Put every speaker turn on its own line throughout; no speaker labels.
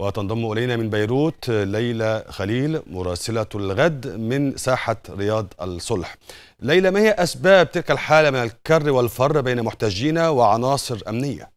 وتنضم إلينا من بيروت ليلى خليل مراسلة الغد من ساحة رياض الصلح ليلى ما هي أسباب تلك الحالة من الكر والفر بين محتجين وعناصر أمنية؟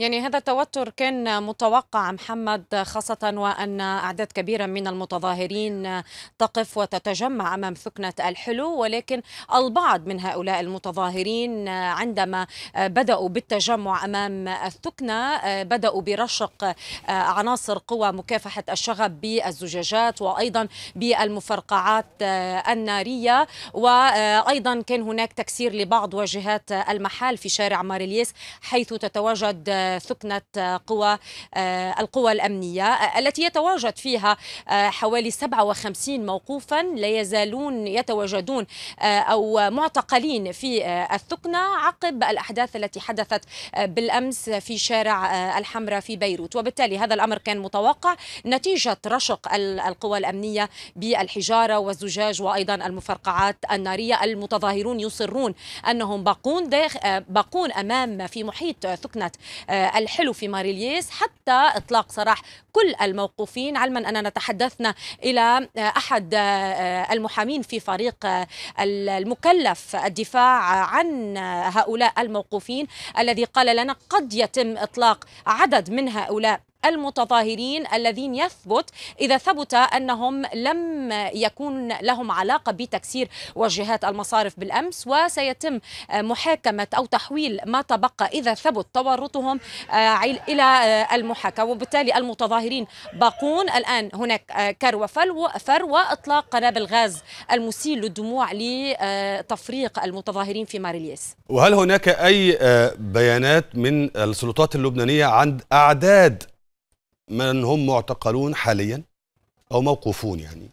يعني هذا التوتر كان متوقع محمد خاصة وأن أعداد كبيرة من المتظاهرين تقف وتتجمع أمام ثكنة الحلو ولكن البعض من هؤلاء المتظاهرين عندما بدأوا بالتجمع أمام الثكنة بدأوا برشق عناصر قوى مكافحة الشغب بالزجاجات وأيضا بالمفرقعات النارية وأيضا كان هناك تكسير لبعض واجهات المحال في شارع ماريليس حيث تتواجد ثكنة آه، قوى آه، القوى الأمنية آه، التي يتواجد فيها حوالي 57 موقوفا لا يزالون يتواجدون أو معتقلين في الثكنة عقب الأحداث التي حدثت بالأمس في شارع الحمراء في بيروت وبالتالي هذا الأمر كان متوقع نتيجة رشق القوى الأمنية بالحجارة والزجاج وأيضا المفرقعات النارية المتظاهرون يصرون أنهم باقون داخل باقون أمام في محيط ثكنة آه، الحلو في ماريليس حتى إطلاق سراح كل الموقوفين علما أننا تحدثنا إلى آه، أحد آه، المحامين في فريق المكلف الدفاع عن هؤلاء الموقوفين الذي قال لنا قد يتم إطلاق عدد من هؤلاء المتظاهرين الذين يثبت إذا ثبت أنهم لم يكون لهم علاقة بتكسير وجهات المصارف بالأمس وسيتم محاكمة أو تحويل ما تبقى إذا ثبت تورطهم آه، إلى آه، المحاكمة وبالتالي المتظاهرين باقون الآن هناك آه، كروة فروة وإطلاق قنابل غاز المسيل للدموع لتفريق المتظاهرين في ماريليس
وهل هناك أي بيانات من السلطات اللبنانية عند أعداد من هم معتقلون حاليا أو موقوفون يعني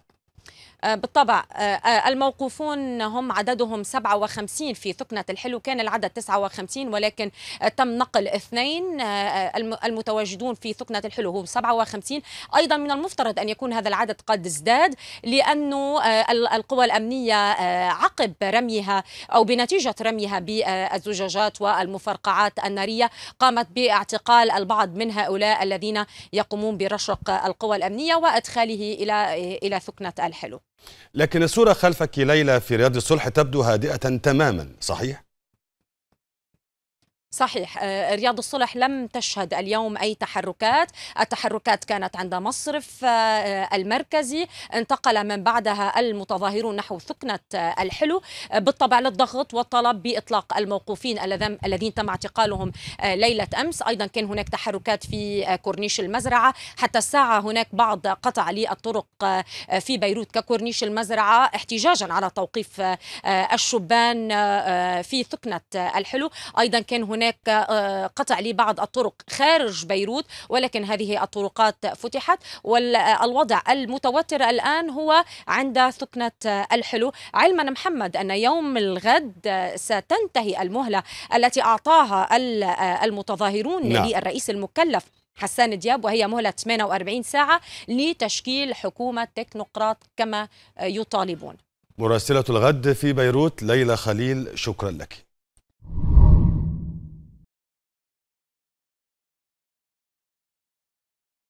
آه، بالطبع آه، آه، الموقوفون هم عددهم 57 في ثكنة الحلو كان العدد 59 ولكن تم نقل اثنين المتواجدون في ثكنة الحلو هم 57 أيضا من المفترض أن يكون هذا العدد قد ازداد لأنه القوى الأمنية عقب رميها أو بنتيجة رميها بالزجاجات والمفرقعات النارية قامت باعتقال البعض من هؤلاء الذين يقومون برشق القوى الأمنية وإدخاله إلى إلى ثكنة الحلو
لكن الصورة خلفك ليلى في رياض الصلح تبدو هادئة تماما صحيح؟
صحيح آه، رياض الصلح لم تشهد اليوم أي تحركات التحركات كانت عند مصرف آه، آه، المركزي انتقل من بعدها المتظاهرون نحو ثكنة الحلو بالطبع للضغط والطلب بإطلاق الموقوفين الذين تم اعتقالهم ليلة أمس أيضا كان هناك تحركات في كورنيش المزرعة حتى الساعة هناك بعض قطع للطرق في بيروت ككورنيش المزرعة احتجاجا على توقيف الشبان في ثكنة الحلو أيضا كان هناك هناك آه، قطع لبعض الطرق خارج بيروت ولكن هذه الطرقات فتحت والوضع آه، المتوتر الآن هو عند ثكنة آه، الحلو علما محمد أن يوم الغد ستنتهي المهلة التي أعطاها المتظاهرون نعم. للرئيس المكلف حسان دياب وهي مهلة 48 ساعة لتشكيل حكومة تكنوقراط كما يطالبون
مراسلة الغد في بيروت ليلى خليل شكرا لك